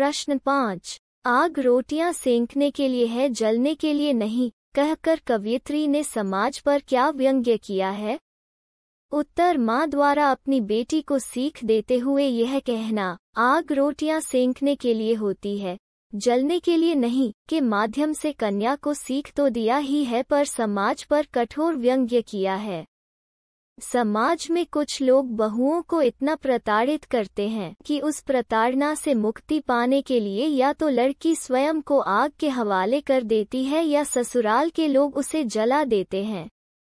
प्रश्न पाँच आग रोटियां सेंकने के लिए है जलने के लिए नहीं कहकर कवियत्री ने समाज पर क्या व्यंग्य किया है उत्तर माँ द्वारा अपनी बेटी को सीख देते हुए यह कहना आग रोटियां सेंकने के लिए होती है जलने के लिए नहीं के माध्यम से कन्या को सीख तो दिया ही है पर समाज पर कठोर व्यंग्य किया है समाज में कुछ लोग बहुओं को इतना प्रताड़ित करते हैं कि उस प्रताड़ना से मुक्ति पाने के लिए या तो लड़की स्वयं को आग के हवाले कर देती है या ससुराल के लोग उसे जला देते हैं